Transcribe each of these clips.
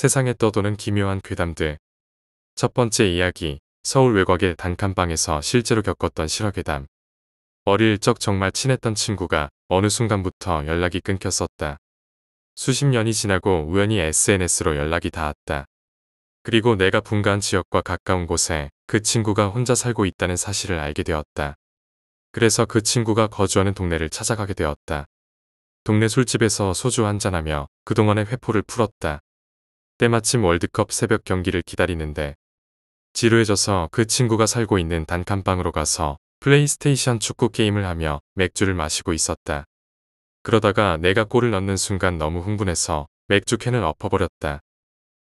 세상에 떠도는 기묘한 괴담들. 첫 번째 이야기, 서울 외곽의 단칸방에서 실제로 겪었던 실화괴담. 어릴 적 정말 친했던 친구가 어느 순간부터 연락이 끊겼었다. 수십 년이 지나고 우연히 SNS로 연락이 닿았다. 그리고 내가 분간 지역과 가까운 곳에 그 친구가 혼자 살고 있다는 사실을 알게 되었다. 그래서 그 친구가 거주하는 동네를 찾아가게 되었다. 동네 술집에서 소주 한잔하며 그동안의 회포를 풀었다. 때마침 월드컵 새벽 경기를 기다리는데 지루해져서 그 친구가 살고 있는 단칸방으로 가서 플레이스테이션 축구 게임을 하며 맥주를 마시고 있었다. 그러다가 내가 골을 넣는 순간 너무 흥분해서 맥주 캔을 엎어버렸다.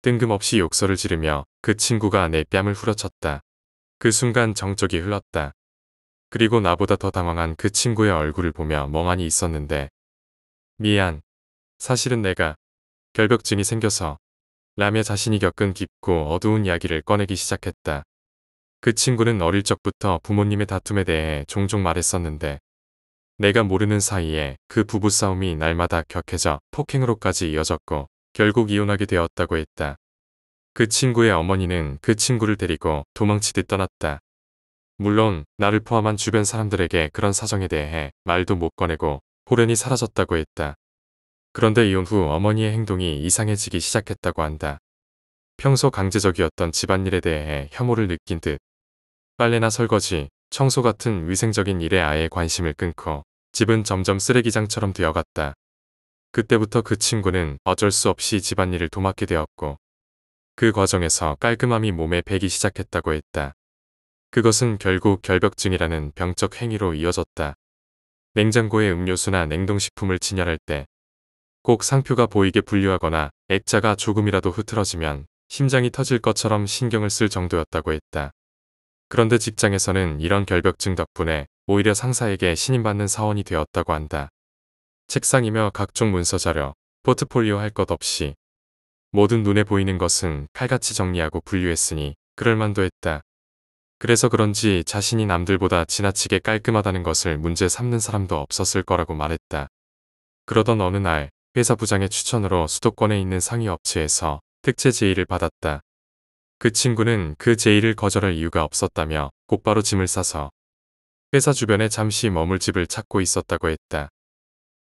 뜬금없이 욕설을 지르며 그 친구가 내 뺨을 후려쳤다. 그 순간 정적이 흘렀다. 그리고 나보다 더 당황한 그 친구의 얼굴을 보며 멍하니 있었는데 미안. 사실은 내가 결벽증이 생겨서 라며 자신이 겪은 깊고 어두운 이야기를 꺼내기 시작했다. 그 친구는 어릴 적부터 부모님의 다툼에 대해 종종 말했었는데 내가 모르는 사이에 그 부부싸움이 날마다 격해져 폭행으로까지 이어졌고 결국 이혼하게 되었다고 했다. 그 친구의 어머니는 그 친구를 데리고 도망치듯 떠났다. 물론 나를 포함한 주변 사람들에게 그런 사정에 대해 말도 못 꺼내고 호련히 사라졌다고 했다. 그런데 이혼 후 어머니의 행동이 이상해지기 시작했다고 한다. 평소 강제적이었던 집안일에 대해 혐오를 느낀 듯 빨래나 설거지, 청소 같은 위생적인 일에 아예 관심을 끊고 집은 점점 쓰레기장처럼 되어갔다. 그때부터 그 친구는 어쩔 수 없이 집안일을 도맡게 되었고 그 과정에서 깔끔함이 몸에 배기 시작했다고 했다. 그것은 결국 결벽증이라는 병적 행위로 이어졌다. 냉장고에 음료수나 냉동식품을 진열할 때꼭 상표가 보이게 분류하거나 액자가 조금이라도 흐트러지면 심장이 터질 것처럼 신경을 쓸 정도였다고 했다. 그런데 직장에서는 이런 결벽증 덕분에 오히려 상사에게 신임받는 사원이 되었다고 한다. 책상이며 각종 문서 자료, 포트폴리오 할 것 없이 모든 눈에 보이는 것은 칼같이 정리하고 분류했으니 그럴만도 했다. 그래서 그런지 자신이 남들보다 지나치게 깔끔하다는 것을 문제 삼는 사람도 없었을 거라고 말했다. 그러던 어느 날 회사 부장의 추천으로 수도권에 있는 상위 업체에서 특채 제의를 받았다. 그 친구는 그 제의를 거절할 이유가 없었다며 곧바로 짐을 싸서 회사 주변에 잠시 머물 집을 찾고 있었다고 했다.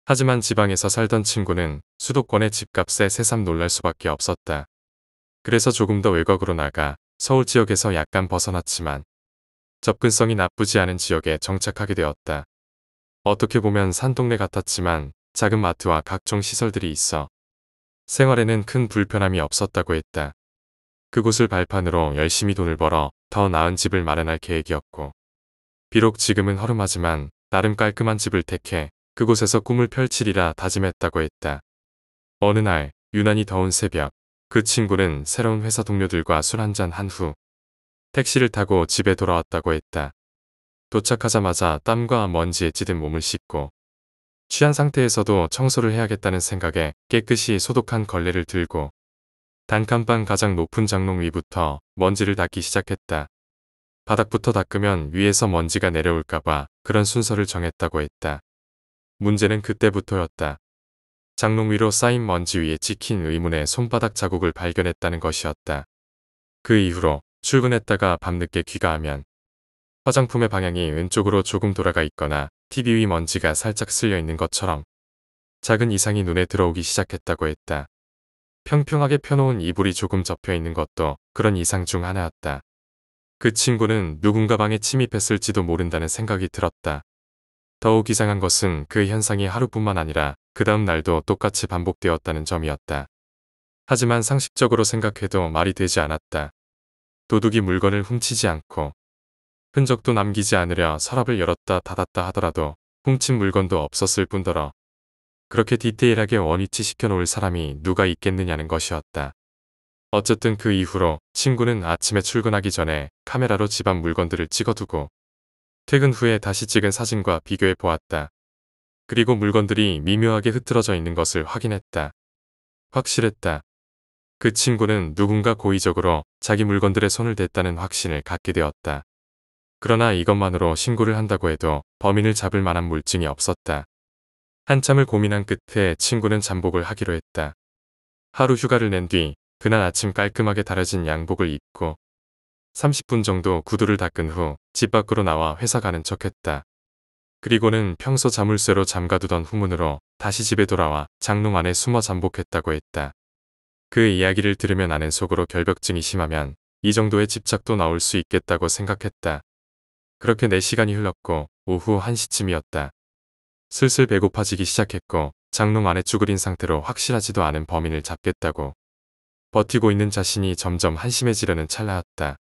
하지만 지방에서 살던 친구는 수도권의 집값에 새삼 놀랄 수밖에 없었다. 그래서 조금 더 외곽으로 나가 서울 지역에서 약간 벗어났지만 접근성이 나쁘지 않은 지역에 정착하게 되었다. 어떻게 보면 산동네 같았지만 작은 마트와 각종 시설들이 있어 생활에는 큰 불편함이 없었다고 했다. 그곳을 발판으로 열심히 돈을 벌어 더 나은 집을 마련할 계획이었고 비록 지금은 허름하지만 나름 깔끔한 집을 택해 그곳에서 꿈을 펼치리라 다짐했다고 했다. 어느 날 유난히 더운 새벽 그 친구는 새로운 회사 동료들과 술 한 잔 한 후 택시를 타고 집에 돌아왔다고 했다. 도착하자마자 땀과 먼지에 찌든 몸을 씻고 취한 상태에서도 청소를 해야겠다는 생각에 깨끗이 소독한 걸레를 들고 단칸방 가장 높은 장롱 위부터 먼지를 닦기 시작했다. 바닥부터 닦으면 위에서 먼지가 내려올까봐 그런 순서를 정했다고 했다. 문제는 그때부터였다. 장롱 위로 쌓인 먼지 위에 찍힌 의문의 손바닥 자국을 발견했다는 것이었다. 그 이후로 출근했다가 밤늦게 귀가하면 화장품의 방향이 왼쪽으로 조금 돌아가 있거나 TV 위 먼지가 살짝 쓸려 있는 것처럼 작은 이상이 눈에 들어오기 시작했다고 했다. 평평하게 펴놓은 이불이 조금 접혀 있는 것도 그런 이상 중 하나였다. 그 친구는 누군가 방에 침입했을지도 모른다는 생각이 들었다. 더욱 이상한 것은 그 현상이 하루뿐만 아니라 그 다음 날도 똑같이 반복되었다는 점이었다. 하지만 상식적으로 생각해도 말이 되지 않았다. 도둑이 물건을 훔치지 않고 흔적도 남기지 않으려 서랍을 열었다 닫았다 하더라도 훔친 물건도 없었을 뿐더러 그렇게 디테일하게 원위치 시켜놓을 사람이 누가 있겠느냐는 것이었다. 어쨌든 그 이후로 친구는 아침에 출근하기 전에 카메라로 집안 물건들을 찍어두고 퇴근 후에 다시 찍은 사진과 비교해 보았다. 그리고 물건들이 미묘하게 흐트러져 있는 것을 확인했다. 확실했다. 그 친구는 누군가 고의적으로 자기 물건들의 손을 댔다는 확신을 갖게 되었다. 그러나 이것만으로 신고를 한다고 해도 범인을 잡을 만한 물증이 없었다. 한참을 고민한 끝에 친구는 잠복을 하기로 했다. 하루 휴가를 낸 뒤 그날 아침 깔끔하게 다려진 양복을 입고 30분 정도 구두를 닦은 후 집 밖으로 나와 회사 가는 척 했다. 그리고는 평소 자물쇠로 잠가두던 후문으로 다시 집에 돌아와 장롱 안에 숨어 잠복했다고 했다. 그 이야기를 들으면 아는 속으로 결벽증이 심하면 이 정도의 집착도 나올 수 있겠다고 생각했다. 그렇게 4시간이 흘렀고 오후 1시쯤이었다. 슬슬 배고파지기 시작했고 장롱 안에 쭈그린 상태로 확실하지도 않은 범인을 잡겠다고 버티고 있는 자신이 점점 한심해지려는 찰나였다.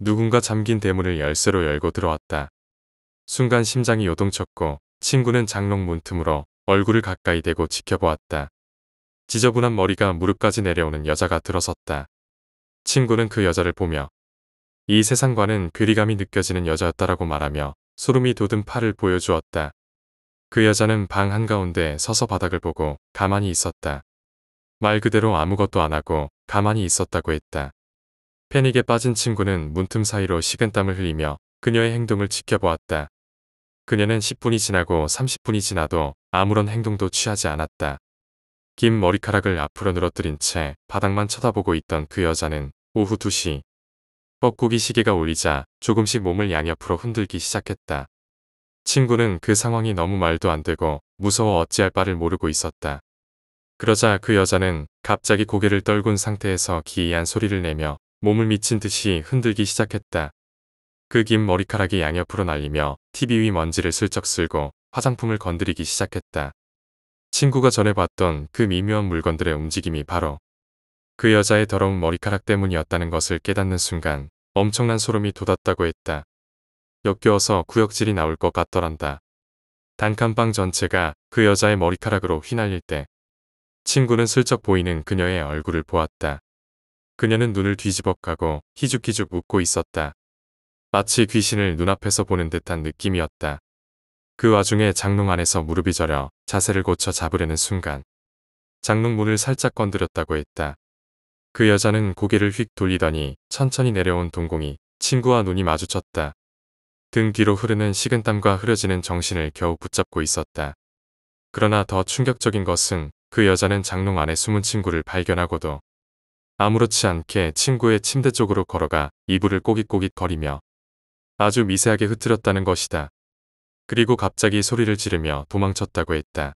누군가 잠긴 대문을 열쇠로 열고 들어왔다. 순간 심장이 요동쳤고 친구는 장롱 문틈으로 얼굴을 가까이 대고 지켜보았다. 지저분한 머리가 무릎까지 내려오는 여자가 들어섰다. 친구는 그 여자를 보며 이 세상과는 괴리감이 느껴지는 여자였다라고 말하며 소름이 돋은 팔을 보여주었다. 그 여자는 방 한가운데 서서 바닥을 보고 가만히 있었다. 말 그대로 아무것도 안 하고 가만히 있었다고 했다. 패닉에 빠진 친구는 문틈 사이로 식은땀을 흘리며 그녀의 행동을 지켜보았다. 그녀는 10분이 지나고 30분이 지나도 아무런 행동도 취하지 않았다. 긴 머리카락을 앞으로 늘어뜨린 채 바닥만 쳐다보고 있던 그 여자는 오후 2시 뻐꾸기 시계가 울리자 조금씩 몸을 양옆으로 흔들기 시작했다. 친구는 그 상황이 너무 말도 안 되고 무서워 어찌할 바를 모르고 있었다. 그러자 그 여자는 갑자기 고개를 떨군 상태에서 기이한 소리를 내며 몸을 미친 듯이 흔들기 시작했다. 그 긴 머리카락이 양옆으로 날리며 TV 위 먼지를 슬쩍 쓸고 화장품을 건드리기 시작했다. 친구가 전에 봤던 그 미묘한 물건들의 움직임이 바로 그 여자의 더러운 머리카락 때문이었다는 것을 깨닫는 순간 엄청난 소름이 돋았다고 했다. 엮여서 구역질이 나올 것 같더란다. 단칸방 전체가 그 여자의 머리카락으로 휘날릴 때 친구는 슬쩍 보이는 그녀의 얼굴을 보았다. 그녀는 눈을 뒤집어 가고 희죽희죽 웃고 있었다. 마치 귀신을 눈앞에서 보는 듯한 느낌이었다. 그 와중에 장롱 안에서 무릎이 저려 자세를 고쳐 잡으려는 순간 장롱 문을 살짝 건드렸다고 했다. 그 여자는 고개를 휙 돌리더니 천천히 내려온 동공이 친구와 눈이 마주쳤다. 등 뒤로 흐르는 식은땀과 흐려지는 정신을 겨우 붙잡고 있었다. 그러나 더 충격적인 것은 그 여자는 장롱 안에 숨은 친구를 발견하고도 아무렇지 않게 친구의 침대 쪽으로 걸어가 이불을 꼬깃꼬깃 거리며 아주 미세하게 흐트렸다는 것이다. 그리고 갑자기 소리를 지르며 도망쳤다고 했다.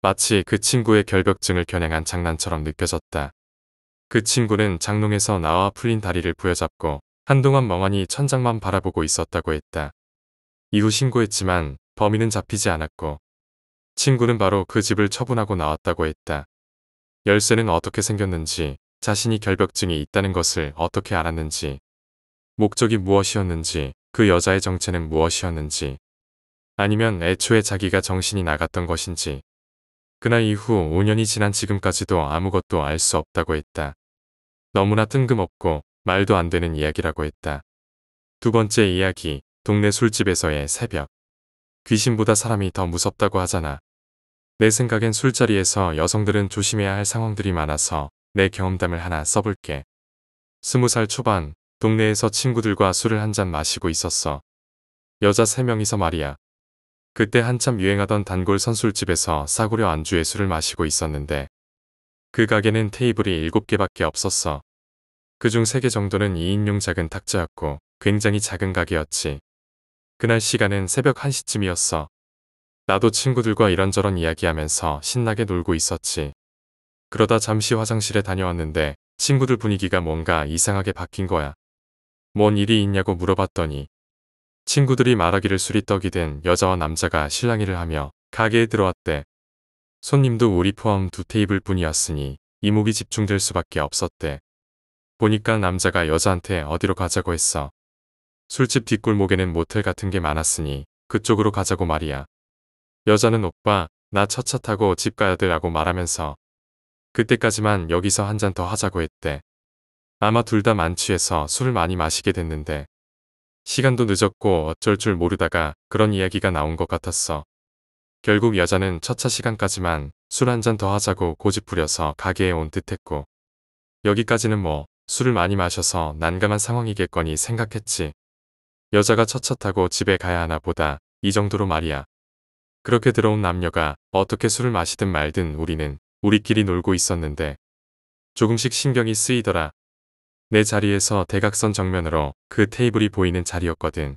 마치 그 친구의 결벽증을 겨냥한 장난처럼 느껴졌다. 그 친구는 장롱에서 나와 풀린 다리를 부여잡고 한동안 멍하니 천장만 바라보고 있었다고 했다. 이후 신고했지만 범인은 잡히지 않았고 친구는 바로 그 집을 처분하고 나왔다고 했다. 열쇠는 어떻게 생겼는지 자신이 결벽증이 있다는 것을 어떻게 알았는지 목적이 무엇이었는지 그 여자의 정체는 무엇이었는지 아니면 애초에 자기가 정신이 나갔던 것인지 그날 이후 5년이 지난 지금까지도 아무것도 알 수 없다고 했다. 너무나 뜬금없고 말도 안 되는 이야기라고 했다. 두 번째 이야기, 동네 술집에서의 새벽. 귀신보다 사람이 더 무섭다고 하잖아. 내 생각엔 술자리에서 여성들은 조심해야 할 상황들이 많아서 내 경험담을 하나 써볼게. 스무 살 초반, 동네에서 친구들과 술을 한잔 마시고 있었어. 여자 세 명이서 말이야. 그때 한참 유행하던 단골 선술집에서 싸구려 안주에 술을 마시고 있었는데 그 가게는 테이블이 7개밖에 없었어. 그중 3개 정도는 2인용 작은 탁자였고 굉장히 작은 가게였지. 그날 시간은 새벽 1시쯤이었어. 나도 친구들과 이런저런 이야기하면서 신나게 놀고 있었지. 그러다 잠시 화장실에 다녀왔는데 친구들 분위기가 뭔가 이상하게 바뀐 거야. 뭔 일이 있냐고 물어봤더니 친구들이 말하기를 술이 떡이 된 여자와 남자가 실랑이를 하며 가게에 들어왔대. 손님도 우리 포함 두 테이블 뿐이었으니 이목이 집중될 수밖에 없었대. 보니까 남자가 여자한테 어디로 가자고 했어. 술집 뒷골목에는 모텔 같은 게 많았으니 그쪽으로 가자고 말이야. 여자는 오빠 나첫차 타고 집 가야 되라고 말하면서 그때까지만 여기서 한 잔 더 하자고 했대. 아마 둘 다 만취해서 술을 많이 마시게 됐는데 시간도 늦었고 어쩔 줄 모르다가 그런 이야기가 나온 것 같았어. 결국 여자는 첫차 시간까지만 술 한 잔 더 하자고 고집 부려서 가게에 온 듯했고 여기까지는 뭐 술을 많이 마셔서 난감한 상황이겠거니 생각했지. 여자가 첫차 타고 집에 가야 하나 보다 이 정도로 말이야. 그렇게 들어온 남녀가 어떻게 술을 마시든 말든 우리는 우리끼리 놀고 있었는데 조금씩 신경이 쓰이더라 내 자리에서 대각선 정면으로 그 테이블이 보이는 자리였거든.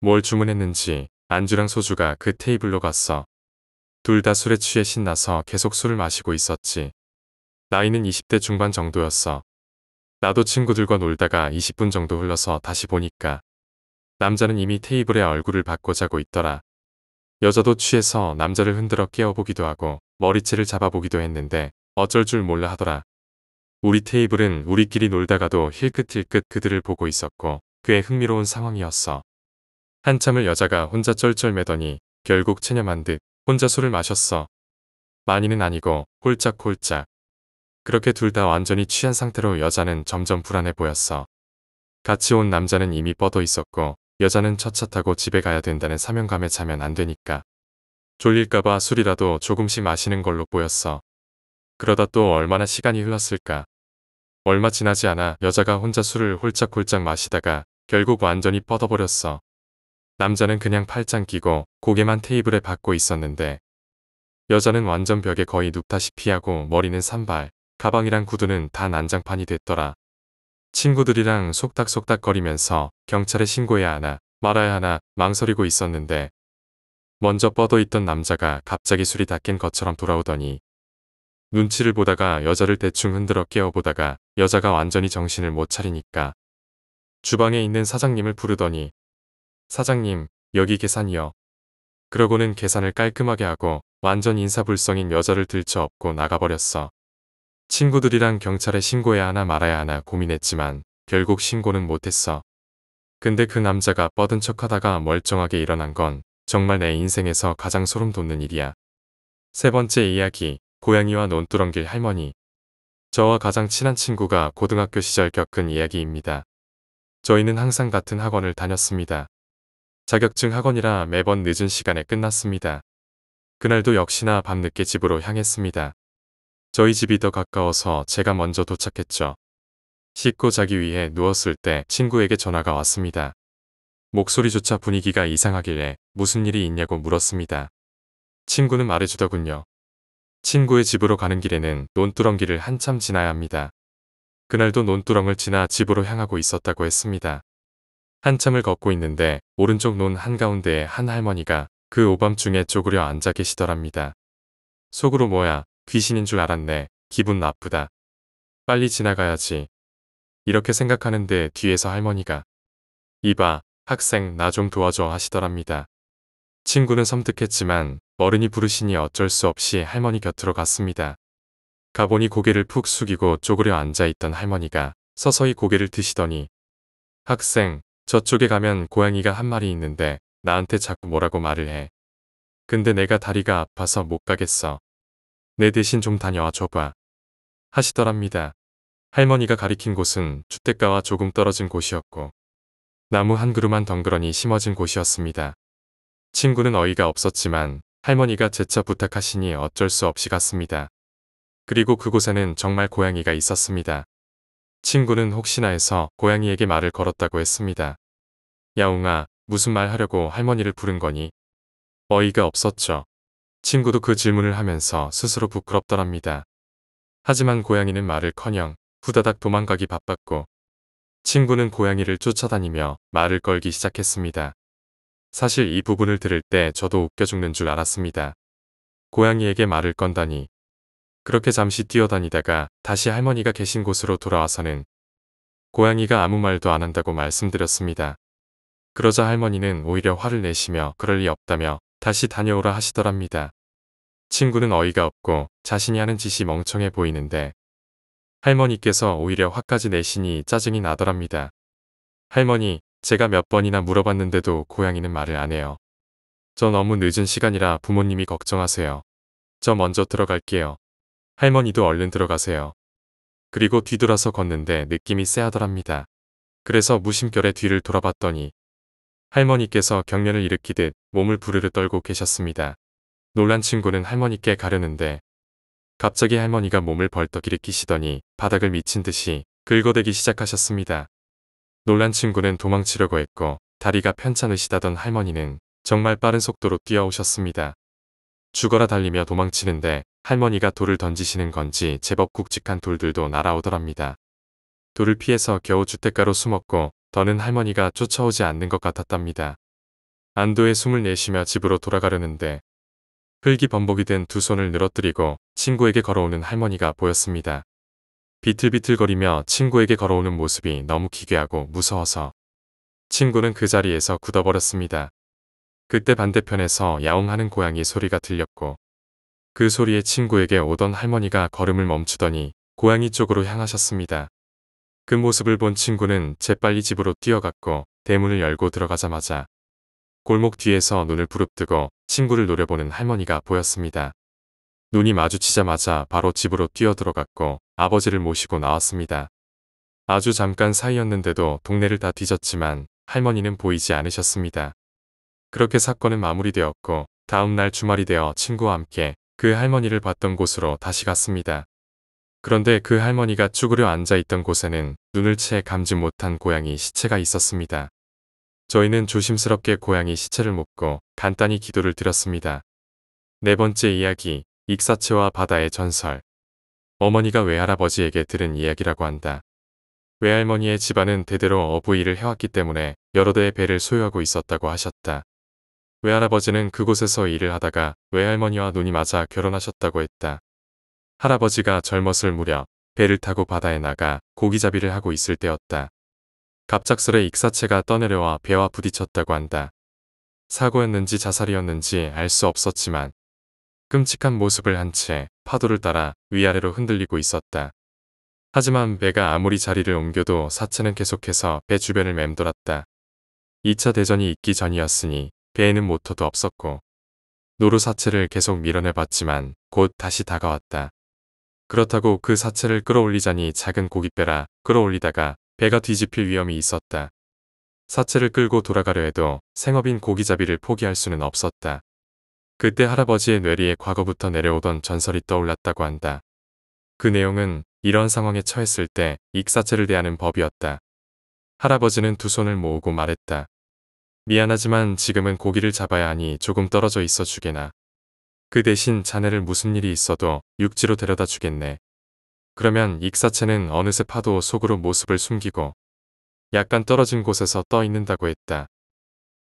뭘 주문했는지 안주랑 소주가 그 테이블로 갔어. 둘 다 술에 취해 신나서 계속 술을 마시고 있었지. 나이는 20대 중반 정도였어. 나도 친구들과 놀다가 20분 정도 흘러서 다시 보니까 남자는 이미 테이블에 얼굴을 받고 자고 있더라. 여자도 취해서 남자를 흔들어 깨워보기도 하고 머리채를 잡아보기도 했는데 어쩔 줄 몰라 하더라. 우리 테이블은 우리끼리 놀다가도 힐끗힐끗 그들을 보고 있었고 꽤 흥미로운 상황이었어. 한참을 여자가 혼자 쩔쩔매더니 결국 체념한 듯 혼자 술을 마셨어. 많이는 아니고 홀짝홀짝. 그렇게 둘 다 완전히 취한 상태로 여자는 점점 불안해 보였어. 같이 온 남자는 이미 뻗어 있었고 여자는 첫차 타고 집에 가야 된다는 사명감에 자면 안 되니까. 졸릴까봐 술이라도 조금씩 마시는 걸로 보였어. 그러다 또 얼마나 시간이 흘렀을까. 얼마 지나지 않아 여자가 혼자 술을 홀짝홀짝 마시다가 결국 완전히 뻗어버렸어. 남자는 그냥 팔짱 끼고 고개만 테이블에 박고 있었는데 여자는 완전 벽에 거의 눕다시피 하고 머리는 산발, 가방이랑 구두는 다 난장판이 됐더라. 친구들이랑 속닥속닥 거리면서 경찰에 신고해야 하나 말아야 하나 망설이고 있었는데 먼저 뻗어있던 남자가 갑자기 술이 닦인 것처럼 돌아오더니 눈치를 보다가 여자를 대충 흔들어 깨워보다가 여자가 완전히 정신을 못 차리니까 주방에 있는 사장님을 부르더니 사장님 여기 계산이요. 그러고는 계산을 깔끔하게 하고 완전 인사불성인 여자를 들쳐업고 나가버렸어. 친구들이랑 경찰에 신고해야 하나 말아야 하나 고민했지만 결국 신고는 못했어. 근데 그 남자가 뻗은 척하다가 멀쩡하게 일어난 건 정말 내 인생에서 가장 소름 돋는 일이야. 세 번째 이야기, 고양이와 논두렁길 할머니. 저와 가장 친한 친구가 고등학교 시절 겪은 이야기입니다. 저희는 항상 같은 학원을 다녔습니다. 자격증 학원이라 매번 늦은 시간에 끝났습니다. 그날도 역시나 밤늦게 집으로 향했습니다. 저희 집이 더 가까워서 제가 먼저 도착했죠. 씻고 자기 위해 누웠을 때 친구에게 전화가 왔습니다. 목소리조차 분위기가 이상하길래 무슨 일이 있냐고 물었습니다. 친구는 말해주더군요. 친구의 집으로 가는 길에는 논두렁길을 한참 지나야 합니다. 그날도 논두렁을 지나 집으로 향하고 있었다고 했습니다. 한참을 걷고 있는데 오른쪽 논 한가운데에 한 할머니가 그 오밤중에 쪼그려 앉아 계시더랍니다. 속으로 뭐야 귀신인 줄 알았네 기분 나쁘다 빨리 지나가야지 이렇게 생각하는데 뒤에서 할머니가 이봐 학생 나 좀 도와줘 하시더랍니다. 친구는 섬뜩했지만 어른이 부르시니 어쩔 수 없이 할머니 곁으로 갔습니다. 가보니 고개를 푹 숙이고 쪼그려 앉아있던 할머니가 서서히 고개를 드시더니 학생, 저쪽에 가면 고양이가 한 마리 있는데 나한테 자꾸 뭐라고 말을 해. 근데 내가 다리가 아파서 못 가겠어. 내 대신 좀 다녀와 줘봐. 하시더랍니다. 할머니가 가리킨 곳은 주택가와 조금 떨어진 곳이었고 나무 한 그루만 덩그러니 심어진 곳이었습니다. 친구는 어이가 없었지만 할머니가 재차 부탁하시니 어쩔 수 없이 갔습니다. 그리고 그곳에는 정말 고양이가 있었습니다. 친구는 혹시나 해서 고양이에게 말을 걸었다고 했습니다. 야옹아 무슨 말 하려고 할머니를 부른 거니? 어이가 없었죠. 친구도 그 질문을 하면서 스스로 부끄럽더랍니다. 하지만 고양이는 말을커녕 후다닥 도망가기 바빴고 친구는 고양이를 쫓아다니며 말을 걸기 시작했습니다. 사실 이 부분을 들을 때 저도 웃겨 죽는 줄 알았습니다. 고양이에게 말을 건다니. 그렇게 잠시 뛰어다니다가 다시 할머니가 계신 곳으로 돌아와서는 고양이가 아무 말도 안 한다고 말씀드렸습니다. 그러자 할머니는 오히려 화를 내시며 그럴 리 없다며 다시 다녀오라 하시더랍니다. 친구는 어이가 없고 자신이 하는 짓이 멍청해 보이는데 할머니께서 오히려 화까지 내시니 짜증이 나더랍니다. 할머니, 제가 몇 번이나 물어봤는데도 고양이는 말을 안 해요. 저 너무 늦은 시간이라 부모님이 걱정하세요. 저 먼저 들어갈게요. 할머니도 얼른 들어가세요. 그리고 뒤돌아서 걷는데 느낌이 쎄하더랍니다. 그래서 무심결에 뒤를 돌아봤더니 할머니께서 경련을 일으키듯 몸을 부르르 떨고 계셨습니다. 놀란 친구는 할머니께 가려는데 갑자기 할머니가 몸을 벌떡 일으키시더니 바닥을 미친 듯이 긁어대기 시작하셨습니다. 놀란 친구는 도망치려고 했고 다리가 편찮으시다던 할머니는 정말 빠른 속도로 뛰어오셨습니다. 죽어라 달리며 도망치는데 할머니가 돌을 던지시는 건지 제법 굵직한 돌들도 날아오더랍니다. 돌을 피해서 겨우 주택가로 숨었고 더는 할머니가 쫓아오지 않는 것 같았답니다. 안도의 숨을 내쉬며 집으로 돌아가려는데 흙이 범벅이 된 두 손을 늘어뜨리고 친구에게 걸어오는 할머니가 보였습니다. 비틀비틀거리며 친구에게 걸어오는 모습이 너무 기괴하고 무서워서 친구는 그 자리에서 굳어버렸습니다. 그때 반대편에서 야옹하는 고양이 소리가 들렸고 그 소리에 친구에게 오던 할머니가 걸음을 멈추더니 고양이 쪽으로 향하셨습니다. 그 모습을 본 친구는 재빨리 집으로 뛰어갔고 대문을 열고 들어가자마자 골목 뒤에서 눈을 부릅뜨고 친구를 노려보는 할머니가 보였습니다. 눈이 마주치자마자 바로 집으로 뛰어들어갔고 아버지를 모시고 나왔습니다. 아주 잠깐 사이였는데도 동네를 다 뒤졌지만 할머니는 보이지 않으셨습니다. 그렇게 사건은 마무리되었고 다음날 주말이 되어 친구와 함께 그 할머니를 봤던 곳으로 다시 갔습니다. 그런데 그 할머니가 죽으려 앉아있던 곳에는 눈을 채 감지 못한 고양이 시체가 있었습니다. 저희는 조심스럽게 고양이 시체를 묶고 간단히 기도를 드렸습니다. 네 번째 이야기 익사체와 바다의 전설. 어머니가 외할아버지에게 들은 이야기라고 한다. 외할머니의 집안은 대대로 어부 일을 해왔기 때문에 여러 대의 배를 소유하고 있었다고 하셨다. 외할아버지는 그곳에서 일을 하다가 외할머니와 눈이 맞아 결혼하셨다고 했다. 할아버지가 젊었을 무렵 배를 타고 바다에 나가 고기잡이를 하고 있을 때였다. 갑작스레 익사체가 떠내려와 배와 부딪혔다고 한다. 사고였는지 자살이었는지 알 수 없었지만 끔찍한 모습을 한 채 파도를 따라 위아래로 흔들리고 있었다. 하지만 배가 아무리 자리를 옮겨도 사체는 계속해서 배 주변을 맴돌았다. 2차 대전이 있기 전이었으니 배에는 모터도 없었고 노루 사체를 계속 밀어내봤지만 곧 다시 다가왔다. 그렇다고 그 사체를 끌어올리자니 작은 고깃배라 끌어올리다가 배가 뒤집힐 위험이 있었다. 사체를 끌고 돌아가려 해도 생업인 고기잡이를 포기할 수는 없었다. 그때 할아버지의 뇌리에 과거부터 내려오던 전설이 떠올랐다고 한다. 그 내용은 이런 상황에 처했을 때 익사체를 대하는 법이었다. 할아버지는 두 손을 모으고 말했다. 미안하지만 지금은 고기를 잡아야 하니 조금 떨어져 있어 주게나. 그 대신 자네를 무슨 일이 있어도 육지로 데려다 주겠네. 그러면 익사체는 어느새 파도 속으로 모습을 숨기고 약간 떨어진 곳에서 떠 있는다고 했다.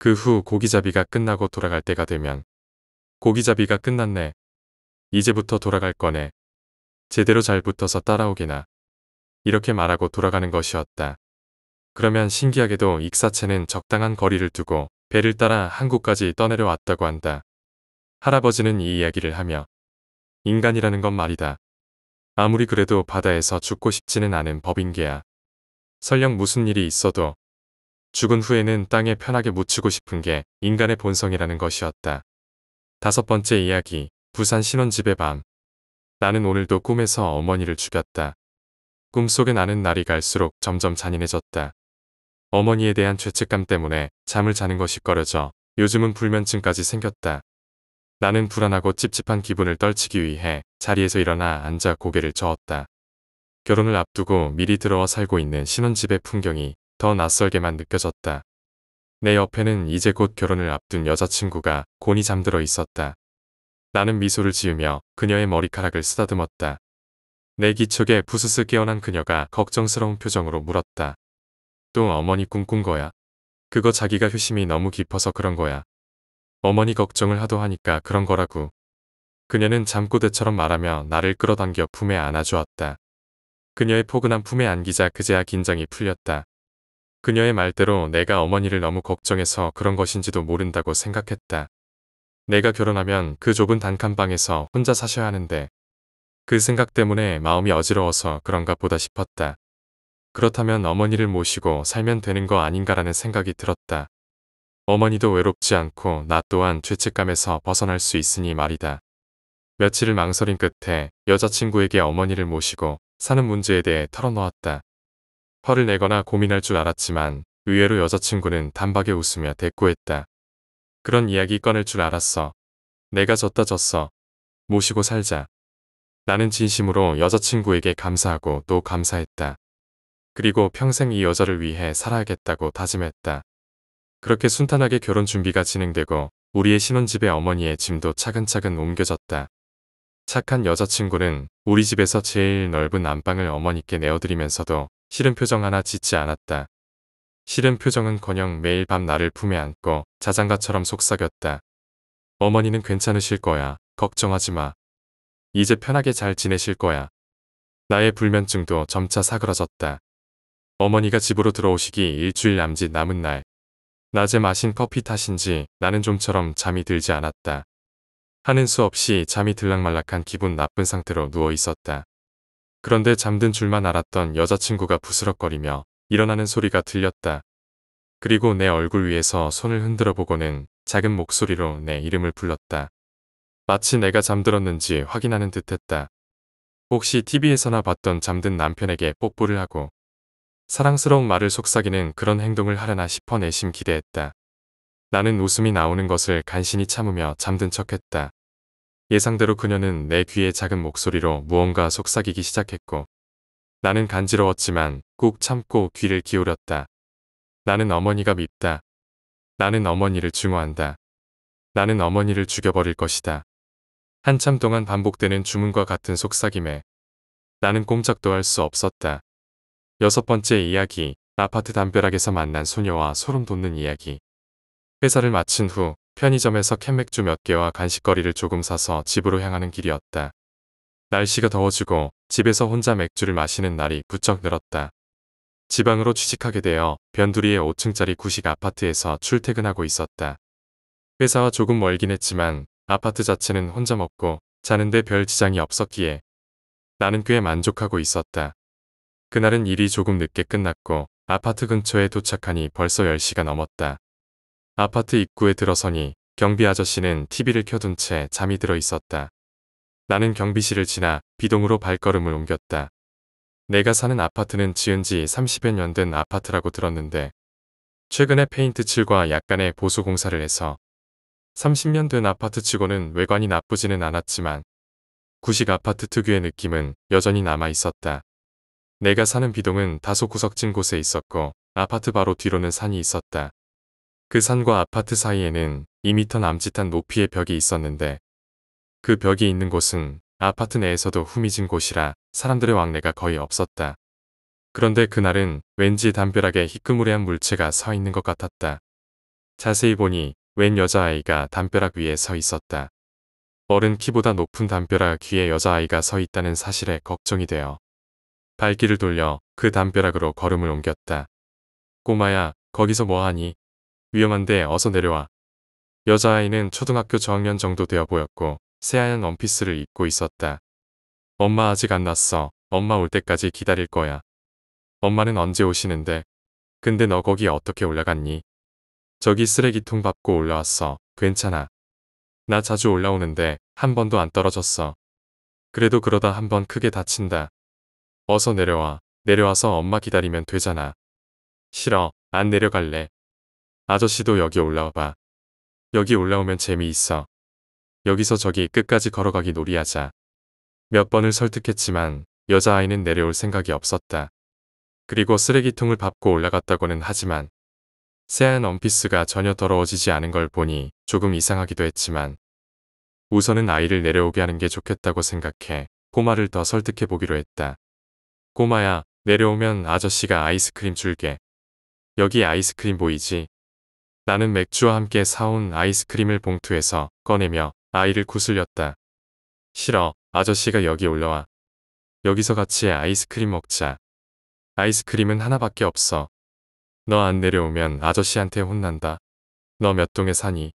그 후 고기잡이가 끝나고 돌아갈 때가 되면 고기잡이가 끝났네. 이제부터 돌아갈 거네. 제대로 잘 붙어서 따라오기나. 이렇게 말하고 돌아가는 것이었다. 그러면 신기하게도 익사체는 적당한 거리를 두고 배를 따라 한국까지 떠내려왔다고 한다. 할아버지는 이 이야기를 하며 인간이라는 건 말이다. 아무리 그래도 바다에서 죽고 싶지는 않은 법인 계야 설령 무슨 일이 있어도 죽은 후에는 땅에 편하게 묻히고 싶은 게 인간의 본성이라는 것이었다. 다섯 번째 이야기, 부산 신혼집의 밤. 나는 오늘도 꿈에서 어머니를 죽였다. 꿈속에 나는 날이 갈수록 점점 잔인해졌다. 어머니에 대한 죄책감 때문에 잠을 자는 것이 꺼려져 요즘은 불면증까지 생겼다. 나는 불안하고 찝찝한 기분을 떨치기 위해 자리에서 일어나 앉아 고개를 저었다. 결혼을 앞두고 미리 들어와 살고 있는 신혼집의 풍경이 더 낯설게만 느껴졌다. 내 옆에는 이제 곧 결혼을 앞둔 여자친구가 곤히 잠들어 있었다. 나는 미소를 지으며 그녀의 머리카락을 쓰다듬었다. 내 기척에 부스스 깨어난 그녀가 걱정스러운 표정으로 물었다. 또 어머니 꿈꾼 거야. 그거 자기가 효심이 너무 깊어서 그런 거야. 어머니 걱정을 하도 하니까 그런 거라고. 그녀는 잠꼬대처럼 말하며 나를 끌어당겨 품에 안아주었다. 그녀의 포근한 품에 안기자 그제야 긴장이 풀렸다. 그녀의 말대로 내가 어머니를 너무 걱정해서 그런 것인지도 모른다고 생각했다. 내가 결혼하면 그 좁은 단칸방에서 혼자 사셔야 하는데 그 생각 때문에 마음이 어지러워서 그런가 보다 싶었다. 그렇다면 어머니를 모시고 살면 되는 거 아닌가라는 생각이 들었다. 어머니도 외롭지 않고 나 또한 죄책감에서 벗어날 수 있으니 말이다. 며칠을 망설인 끝에 여자친구에게 어머니를 모시고 사는 문제에 대해 털어놓았다. 화를 내거나 고민할 줄 알았지만 의외로 여자친구는 단박에 웃으며 대꾸했다. 그런 이야기 꺼낼 줄 알았어. 내가 졌다 졌어. 모시고 살자. 나는 진심으로 여자친구에게 감사하고 또 감사했다. 그리고 평생 이 여자를 위해 살아야겠다고 다짐했다. 그렇게 순탄하게 결혼 준비가 진행되고 우리의 신혼집의 어머니의 짐도 차근차근 옮겨졌다. 착한 여자친구는 우리 집에서 제일 넓은 안방을 어머니께 내어드리면서도 싫은 표정 하나 짓지 않았다. 싫은 표정은커녕 매일 밤 나를 품에 안고 자장가처럼 속삭였다. 어머니는 괜찮으실 거야. 걱정하지 마. 이제 편하게 잘 지내실 거야. 나의 불면증도 점차 사그러졌다. 어머니가 집으로 들어오시기 일주일 남짓 남은 날. 낮에 마신 커피 탓인지 나는 좀처럼 잠이 들지 않았다. 하는 수 없이 잠이 들락말락한 기분 나쁜 상태로 누워 있었다. 그런데 잠든 줄만 알았던 여자친구가 부스럭거리며 일어나는 소리가 들렸다. 그리고 내 얼굴 위에서 손을 흔들어 보고는 작은 목소리로 내 이름을 불렀다. 마치 내가 잠들었는지 확인하는 듯했다. 혹시 TV에서나 봤던 잠든 남편에게 뽀뽀를 하고 사랑스러운 말을 속삭이는 그런 행동을 하려나 싶어 내심 기대했다. 나는 웃음이 나오는 것을 간신히 참으며 잠든 척했다. 예상대로 그녀는 내 귀에 작은 목소리로 무언가 속삭이기 시작했고 나는 간지러웠지만 꾹 참고 귀를 기울였다. 나는 어머니가 밉다. 나는 어머니를 증오한다. 나는 어머니를 죽여버릴 것이다. 한참 동안 반복되는 주문과 같은 속삭임에 나는 꼼짝도 할 수 없었다. 여섯 번째 이야기, 아파트 담벼락에서 만난 소녀와 소름 돋는 이야기. 회사를 마친 후 편의점에서 캔맥주 몇 개와 간식거리를 조금 사서 집으로 향하는 길이었다. 날씨가 더워지고 집에서 혼자 맥주를 마시는 날이 부쩍 늘었다. 지방으로 취직하게 되어 변두리의 5층짜리 구식 아파트에서 출퇴근하고 있었다. 회사와 조금 멀긴 했지만 아파트 자체는 혼자 먹고 자는데 별 지장이 없었기에 나는 꽤 만족하고 있었다. 그날은 일이 조금 늦게 끝났고 아파트 근처에 도착하니 벌써 10시가 넘었다. 아파트 입구에 들어서니 경비 아저씨는 TV를 켜둔 채 잠이 들어 있었다. 나는 경비실을 지나 비동으로 발걸음을 옮겼다. 내가 사는 아파트는 지은 지 30여 년 된 아파트라고 들었는데 최근에 페인트 칠과 약간의 보수 공사를 해서 30년 된 아파트 치고는 외관이 나쁘지는 않았지만 구식 아파트 특유의 느낌은 여전히 남아 있었다. 내가 사는 비동은 다소 구석진 곳에 있었고 아파트 바로 뒤로는 산이 있었다. 그 산과 아파트 사이에는 2미터 남짓한 높이의 벽이 있었는데 그 벽이 있는 곳은 아파트 내에서도 후미진 곳이라 사람들의 왕래가 거의 없었다. 그런데 그날은 왠지 담벼락에 희끄무레한 물체가 서 있는 것 같았다. 자세히 보니 웬 여자아이가 담벼락 위에 서 있었다. 어른 키보다 높은 담벼락 귀에 여자아이가 서 있다는 사실에 걱정이 되어 발길을 돌려 그 담벼락으로 걸음을 옮겼다. 꼬마야, 거기서 뭐하니? 위험한데 어서 내려와. 여자아이는 초등학교 저학년 정도 되어 보였고 새하얀 원피스를 입고 있었다. 엄마 아직 안 났어. 엄마 올 때까지 기다릴 거야. 엄마는 언제 오시는데? 근데 너 거기 어떻게 올라갔니? 저기 쓰레기통 밟고 올라왔어. 괜찮아. 나 자주 올라오는데 한 번도 안 떨어졌어. 그래도 그러다 한 번 크게 다친다. 어서 내려와. 내려와서 엄마 기다리면 되잖아. 싫어. 안 내려갈래. 아저씨도 여기 올라와봐. 여기 올라오면 재미있어. 여기서 저기 끝까지 걸어가기 놀이하자. 몇 번을 설득했지만 여자아이는 내려올 생각이 없었다. 그리고 쓰레기통을 밟고 올라갔다고는 하지만 새하얀 원피스가 전혀 더러워지지 않은 걸 보니 조금 이상하기도 했지만 우선은 아이를 내려오게 하는 게 좋겠다고 생각해 꼬마를 더 설득해 보기로 했다. 꼬마야 내려오면 아저씨가 아이스크림 줄게. 여기 아이스크림 보이지? 나는 맥주와 함께 사온 아이스크림을 봉투에서 꺼내며 아이를 구슬렸다. 싫어, 아저씨가 여기 올라와. 여기서 같이 아이스크림 먹자. 아이스크림은 하나밖에 없어. 너 안 내려오면 아저씨한테 혼난다. 너 몇 동에 사니?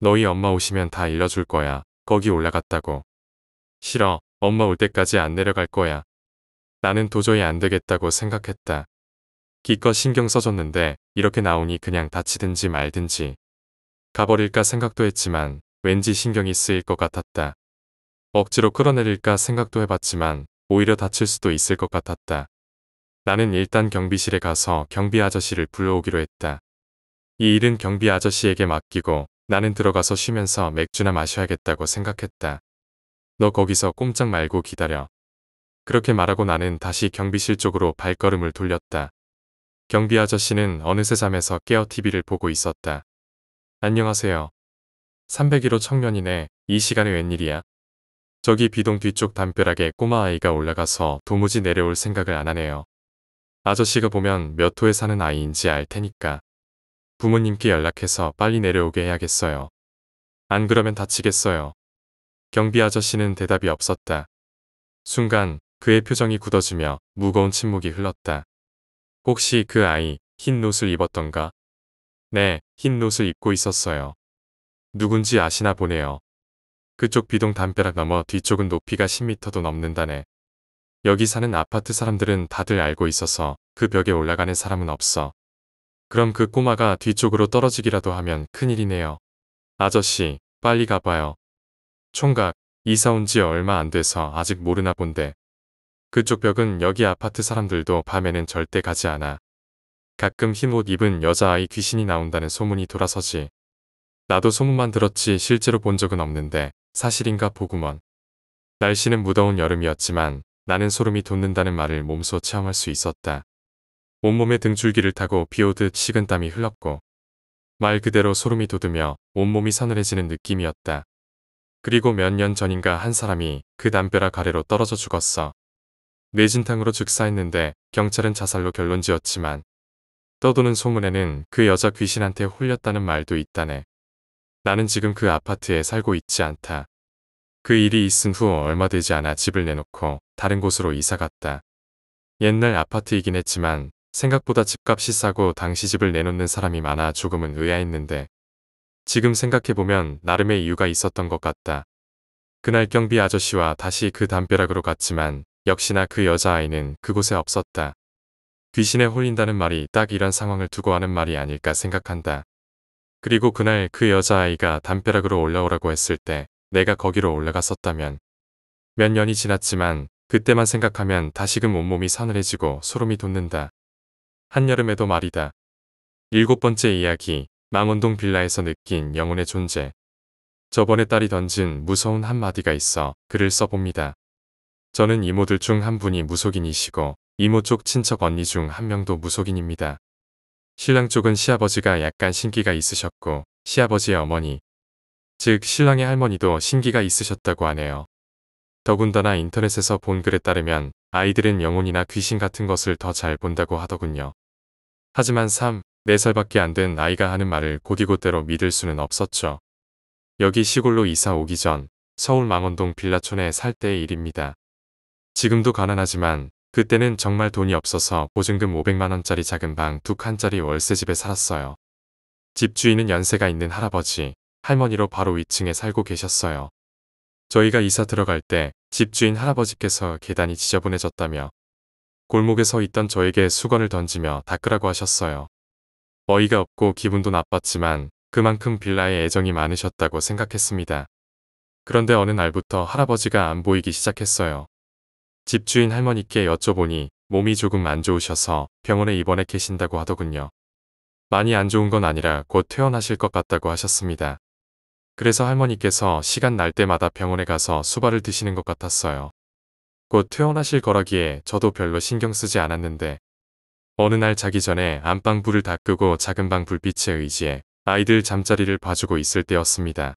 너희 엄마 오시면 다 일러줄 거야. 거기 올라갔다고. 싫어, 엄마 올 때까지 안 내려갈 거야. 나는 도저히 안 되겠다고 생각했다. 기껏 신경 써줬는데 이렇게 나오니 그냥 다치든지 말든지 가버릴까 생각도 했지만 왠지 신경이 쓰일 것 같았다. 억지로 끌어내릴까 생각도 해봤지만 오히려 다칠 수도 있을 것 같았다. 나는 일단 경비실에 가서 경비 아저씨를 불러오기로 했다. 이 일은 경비 아저씨에게 맡기고 나는 들어가서 쉬면서 맥주나 마셔야겠다고 생각했다. 너 거기서 꼼짝 말고 기다려. 그렇게 말하고 나는 다시 경비실 쪽으로 발걸음을 돌렸다. 경비 아저씨는 어느새 잠에서 깨어 TV를 보고 있었다. 안녕하세요. 301호 청년이네. 이 시간에 웬일이야? 저기 비동 뒤쪽 담벼락에 꼬마아이가 올라가서 도무지 내려올 생각을 안 하네요. 아저씨가 보면 몇 호에 사는 아이인지 알 테니까. 부모님께 연락해서 빨리 내려오게 해야겠어요. 안 그러면 다치겠어요. 경비 아저씨는 대답이 없었다. 순간 그의 표정이 굳어지며 무거운 침묵이 흘렀다. 혹시 그 아이 흰 옷을 입었던가? 네, 흰 옷을 입고 있었어요. 누군지 아시나 보네요. 그쪽 비동 담벼락 넘어 뒤쪽은 높이가 10m도 넘는다네. 여기 사는 아파트 사람들은 다들 알고 있어서 그 벽에 올라가는 사람은 없어. 그럼 그 꼬마가 뒤쪽으로 떨어지기라도 하면 큰일이네요. 아저씨, 빨리 가봐요. 총각, 이사 온 지 얼마 안 돼서 아직 모르나 본데 그쪽 벽은 여기 아파트 사람들도 밤에는 절대 가지 않아. 가끔 흰옷 입은 여자아이 귀신이 나온다는 소문이 돌아서지. 나도 소문만 들었지 실제로 본 적은 없는데 사실인가 보구먼. 날씨는 무더운 여름이었지만 나는 소름이 돋는다는 말을 몸소 체험할 수 있었다. 온몸에 등줄기를 타고 비오듯 식은땀이 흘렀고 말 그대로 소름이 돋으며 온몸이 서늘해지는 느낌이었다. 그리고 몇 년 전인가 한 사람이 그 담벼락 아래로 떨어져 죽었어. 뇌진탕으로 즉사했는데 경찰은 자살로 결론 지었지만 떠도는 소문에는 그 여자 귀신한테 홀렸다는 말도 있다네. 나는 지금 그 아파트에 살고 있지 않다. 그 일이 있은 후 얼마 되지 않아 집을 내놓고 다른 곳으로 이사 갔다. 옛날 아파트이긴 했지만 생각보다 집값이 싸고 당시 집을 내놓는 사람이 많아 조금은 의아했는데 지금 생각해보면 나름의 이유가 있었던 것 같다. 그날 경비 아저씨와 다시 그 담벼락으로 갔지만 역시나 그 여자아이는 그곳에 없었다. 귀신에 홀린다는 말이 딱 이런 상황을 두고 하는 말이 아닐까 생각한다. 그리고 그날 그 여자아이가 담벼락으로 올라오라고 했을 때 내가 거기로 올라갔었다면 몇 년이 지났지만 그때만 생각하면 다시금 온몸이 서늘해지고 소름이 돋는다. 한여름에도 말이다. 일곱 번째 이야기 망원동 빌라에서 느낀 영혼의 존재 저번에 딸이 던진 무서운 한마디가 있어 글을 써봅니다. 저는 이모들 중 한 분이 무속인이시고 이모 쪽 친척 언니 중 한 명도 무속인입니다. 신랑 쪽은 시아버지가 약간 신기가 있으셨고 시아버지의 어머니, 즉 신랑의 할머니도 신기가 있으셨다고 하네요. 더군다나 인터넷에서 본 글에 따르면 아이들은 영혼이나 귀신 같은 것을 더 잘 본다고 하더군요. 하지만 3, 4살밖에 안 된 아이가 하는 말을 고이고대로 믿을 수는 없었죠. 여기 시골로 이사 오기 전 서울 망원동 빌라촌에 살 때의 일입니다. 지금도 가난하지만 그때는 정말 돈이 없어서 보증금 500만원짜리 작은 방 두 칸짜리 월세집에 살았어요. 집주인은 연세가 있는 할아버지, 할머니로 바로 위층에 살고 계셨어요. 저희가 이사 들어갈 때 집주인 할아버지께서 계단이 지저분해졌다며 골목에 서 있던 저에게 수건을 던지며 닦으라고 하셨어요. 어이가 없고 기분도 나빴지만 그만큼 빌라에 애정이 많으셨다고 생각했습니다. 그런데 어느 날부터 할아버지가 안 보이기 시작했어요. 집주인 할머니께 여쭤보니 몸이 조금 안 좋으셔서 병원에 입원해 계신다고 하더군요. 많이 안 좋은 건 아니라 곧 퇴원하실 것 같다고 하셨습니다. 그래서 할머니께서 시간 날 때마다 병원에 가서 수발을 드시는 것 같았어요. 곧 퇴원하실 거라기에 저도 별로 신경 쓰지 않았는데 어느 날 자기 전에 안방 불을 다 끄고 작은 방 불빛에 의지해 아이들 잠자리를 봐주고 있을 때였습니다.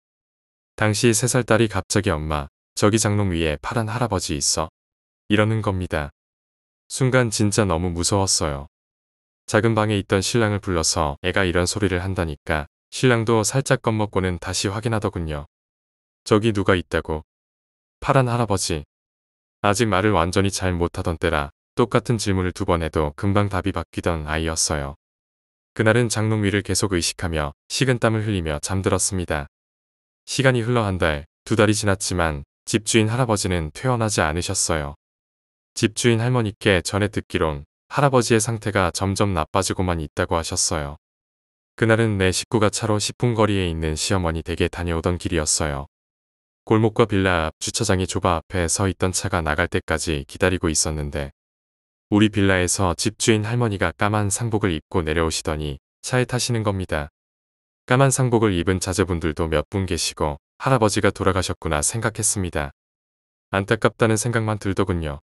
당시 세 살 딸이 갑자기 엄마, 저기 장롱 위에 파란 할아버지 있어 이러는 겁니다. 순간 진짜 너무 무서웠어요. 작은 방에 있던 신랑을 불러서 애가 이런 소리를 한다니까 신랑도 살짝 겁먹고는 다시 확인하더군요. 저기 누가 있다고. 파란 할아버지. 아직 말을 완전히 잘 못하던 때라 똑같은 질문을 두 번 해도 금방 답이 바뀌던 아이였어요. 그날은 장롱 위를 계속 의식하며 식은땀을 흘리며 잠들었습니다. 시간이 흘러 한 달, 두 달이 지났지만 집주인 할아버지는 퇴원하지 않으셨어요. 집주인 할머니께 전해 듣기론 할아버지의 상태가 점점 나빠지고만 있다고 하셨어요. 그날은 내 식구가 차로 10분 거리에 있는 시어머니 댁에 다녀오던 길이었어요. 골목과 빌라 앞 주차장이 좁아 앞에 서 있던 차가 나갈 때까지 기다리고 있었는데 우리 빌라에서 집주인 할머니가 까만 상복을 입고 내려오시더니 차에 타시는 겁니다. 까만 상복을 입은 자제분들도 몇 분 계시고 할아버지가 돌아가셨구나 생각했습니다. 안타깝다는 생각만 들더군요.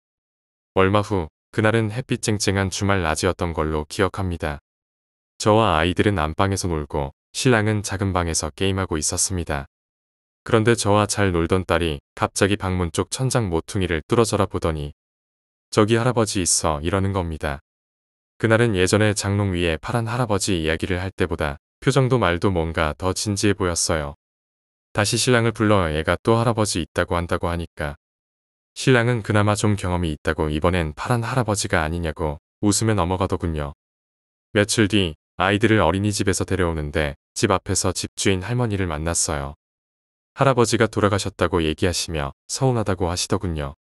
얼마 후 그날은 햇빛 쨍쨍한 주말 낮이었던 걸로 기억합니다. 저와 아이들은 안방에서 놀고 신랑은 작은 방에서 게임하고 있었습니다. 그런데 저와 잘 놀던 딸이 갑자기 방문 쪽 천장 모퉁이를 뚫어져라 보더니 저기 할아버지 있어 이러는 겁니다. 그날은 예전에 장롱 위에 파란 할아버지 이야기를 할 때보다 표정도 말도 뭔가 더 진지해 보였어요. 다시 신랑을 불러 애가 또 할아버지 있다고 한다고 하니까 신랑은 그나마 좀 경험이 있다고 이번엔 파란 할아버지가 아니냐고 웃으며 넘어가더군요. 며칠 뒤 아이들을 어린이집에서 데려오는데 집 앞에서 집주인 할머니를 만났어요. 할아버지가 돌아가셨다고 얘기하시며 서운하다고 하시더군요.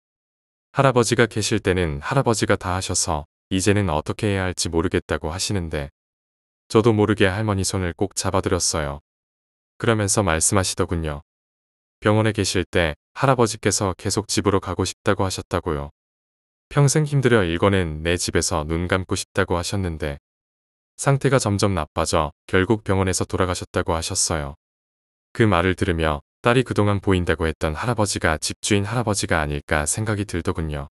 할아버지가 계실 때는 할아버지가 다 하셔서 이제는 어떻게 해야 할지 모르겠다고 하시는데 저도 모르게 할머니 손을 꼭 잡아들였어요. 그러면서 말씀하시더군요. 병원에 계실 때 할아버지께서 계속 집으로 가고 싶다고 하셨다고요. 평생 힘들어 일거는내 집에서 눈 감고 싶다고 하셨는데 상태가 점점 나빠져 결국 병원에서 돌아가셨다고 하셨어요. 그 말을 들으며 딸이 그동안 보인다고 했던 할아버지가 집주인 할아버지가 아닐까 생각이 들더군요.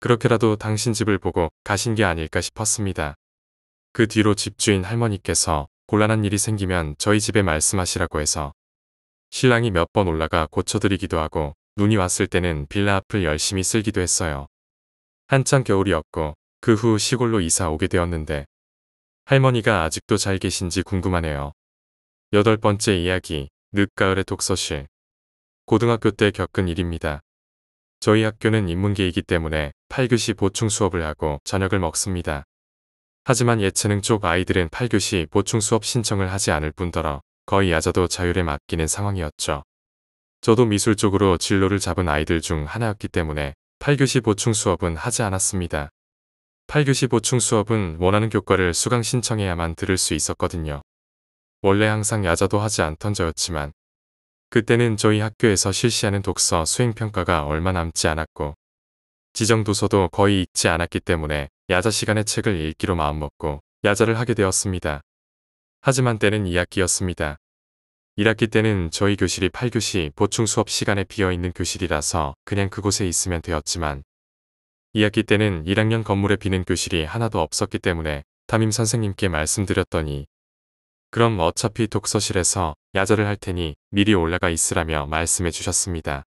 그렇게라도 당신 집을 보고 가신 게 아닐까 싶었습니다. 그 뒤로 집주인 할머니께서 곤란한 일이 생기면 저희 집에 말씀하시라고 해서 신랑이 몇 번 올라가 고쳐드리기도 하고 눈이 왔을 때는 빌라 앞을 열심히 쓸기도 했어요. 한창 겨울이었고 그 후 시골로 이사 오게 되었는데 할머니가 아직도 잘 계신지 궁금하네요. 여덟 번째 이야기 늦가을의 독서실 고등학교 때 겪은 일입니다. 저희 학교는 인문계이기 때문에 8교시 보충 수업을 하고 저녁을 먹습니다. 하지만 예체능 쪽 아이들은 8교시 보충 수업 신청을 하지 않을 뿐더러 거의 야자도 자율에 맡기는 상황이었죠. 저도 미술 쪽으로 진로를 잡은 아이들 중 하나였기 때문에 8교시 보충 수업은 하지 않았습니다. 8교시 보충 수업은 원하는 교과를 수강 신청해야만 들을 수 있었거든요. 원래 항상 야자도 하지 않던 저였지만 그때는 저희 학교에서 실시하는 독서 수행평가가 얼마 남지 않았고 지정도서도 거의 읽지 않았기 때문에 야자 시간에 책을 읽기로 마음먹고 야자를 하게 되었습니다. 하지만 때는 2학기였습니다. 1학기 때는 저희 교실이 8교시 보충 수업 시간에 비어있는 교실이라서 그냥 그곳에 있으면 되었지만 2학기 때는 1학년 건물에 비는 교실이 하나도 없었기 때문에 담임 선생님께 말씀드렸더니 그럼 어차피 독서실에서 야자를 할 테니 미리 올라가 있으라며 말씀해 주셨습니다.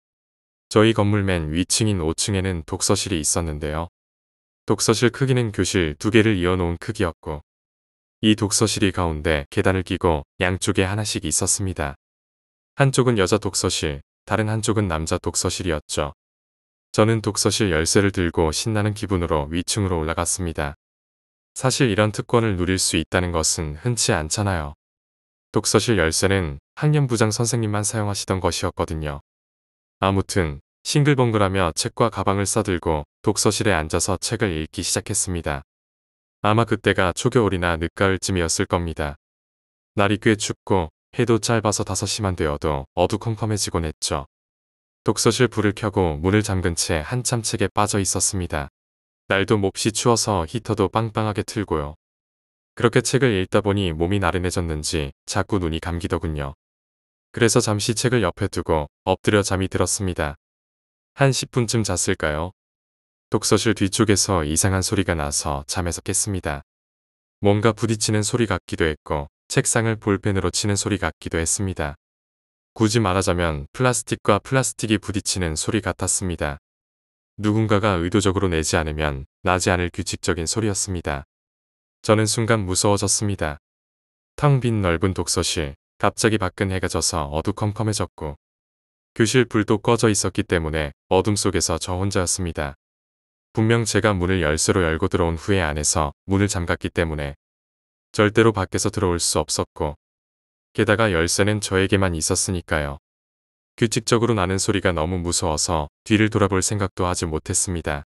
저희 건물 맨 위층인 5층에는 독서실이 있었는데요. 독서실 크기는 교실 두 개를 이어놓은 크기였고 이 독서실이 가운데 계단을 끼고 양쪽에 하나씩 있었습니다. 한쪽은 여자 독서실, 다른 한쪽은 남자 독서실이었죠. 저는 독서실 열쇠를 들고 신나는 기분으로 위층으로 올라갔습니다. 사실 이런 특권을 누릴 수 있다는 것은 흔치 않잖아요. 독서실 열쇠는 학년부장 선생님만 사용하시던 것이었거든요. 아무튼 싱글벙글하며 책과 가방을 싸들고 독서실에 앉아서 책을 읽기 시작했습니다. 아마 그때가 초겨울이나 늦가을쯤이었을 겁니다. 날이 꽤 춥고 해도 짧아서 5시만 되어도 어두컴컴해지곤 했죠. 독서실 불을 켜고 문을 잠근 채 한참 책에 빠져 있었습니다. 날도 몹시 추워서 히터도 빵빵하게 틀고요. 그렇게 책을 읽다 보니 몸이 나른해졌는지 자꾸 눈이 감기더군요. 그래서 잠시 책을 옆에 두고 엎드려 잠이 들었습니다. 한 10분쯤 잤을까요? 독서실 뒤쪽에서 이상한 소리가 나서 잠에서 깼습니다. 뭔가 부딪히는 소리 같기도 했고 책상을 볼펜으로 치는 소리 같기도 했습니다. 굳이 말하자면 플라스틱과 플라스틱이 부딪히는 소리 같았습니다. 누군가가 의도적으로 내지 않으면 나지 않을 규칙적인 소리였습니다. 저는 순간 무서워졌습니다. 텅 빈 넓은 독서실, 갑자기 밖은 해가 져서 어두컴컴해졌고 교실 불도 꺼져 있었기 때문에 어둠 속에서 저 혼자였습니다. 분명 제가 문을 열쇠로 열고 들어온 후에 안에서 문을 잠갔기 때문에 절대로 밖에서 들어올 수 없었고 게다가 열쇠는 저에게만 있었으니까요. 규칙적으로 나는 소리가 너무 무서워서 뒤를 돌아볼 생각도 하지 못했습니다.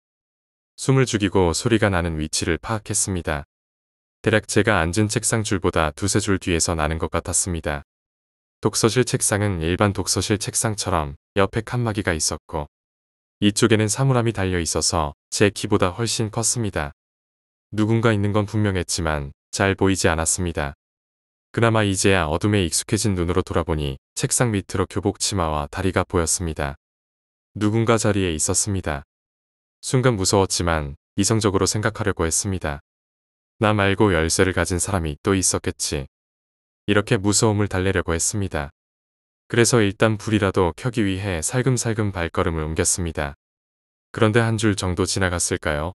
숨을 죽이고 소리가 나는 위치를 파악했습니다. 대략 제가 앉은 책상 줄보다 두세 줄 뒤에서 나는 것 같았습니다. 독서실 책상은 일반 독서실 책상처럼 옆에 칸막이가 있었고 이쪽에는 사물함이 달려 있어서 제 키보다 훨씬 컸습니다. 누군가 있는 건 분명했지만 잘 보이지 않았습니다. 그나마 이제야 어둠에 익숙해진 눈으로 돌아보니 책상 밑으로 교복 치마와 다리가 보였습니다. 누군가 자리에 있었습니다. 순간 무서웠지만 이성적으로 생각하려고 했습니다. 나 말고 열쇠를 가진 사람이 또 있었겠지. 이렇게 무서움을 달래려고 했습니다. 그래서 일단 불이라도 켜기 위해 살금살금 발걸음을 옮겼습니다. 그런데 한 줄 정도 지나갔을까요?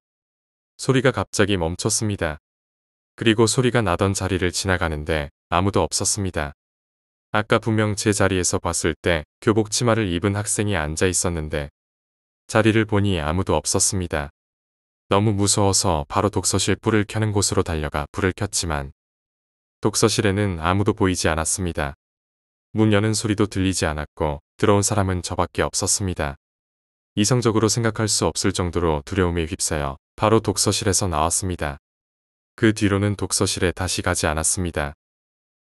소리가 갑자기 멈췄습니다. 그리고 소리가 나던 자리를 지나가는데 아무도 없었습니다. 아까 분명 제 자리에서 봤을 때 교복 치마를 입은 학생이 앉아 있었는데 자리를 보니 아무도 없었습니다. 너무 무서워서 바로 독서실 불을 켜는 곳으로 달려가 불을 켰지만 독서실에는 아무도 보이지 않았습니다. 문 여는 소리도 들리지 않았고 들어온 사람은 저밖에 없었습니다. 이성적으로 생각할 수 없을 정도로 두려움에 휩싸여 바로 독서실에서 나왔습니다. 그 뒤로는 독서실에 다시 가지 않았습니다.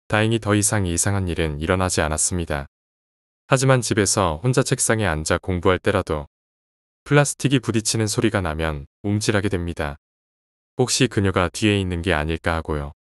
다행히 더 이상 이상한 일은 일어나지 않았습니다. 하지만 집에서 혼자 책상에 앉아 공부할 때라도 플라스틱이 부딪히는 소리가 나면 움찔하게 됩니다. 혹시 그녀가 뒤에 있는 게 아닐까 하고요.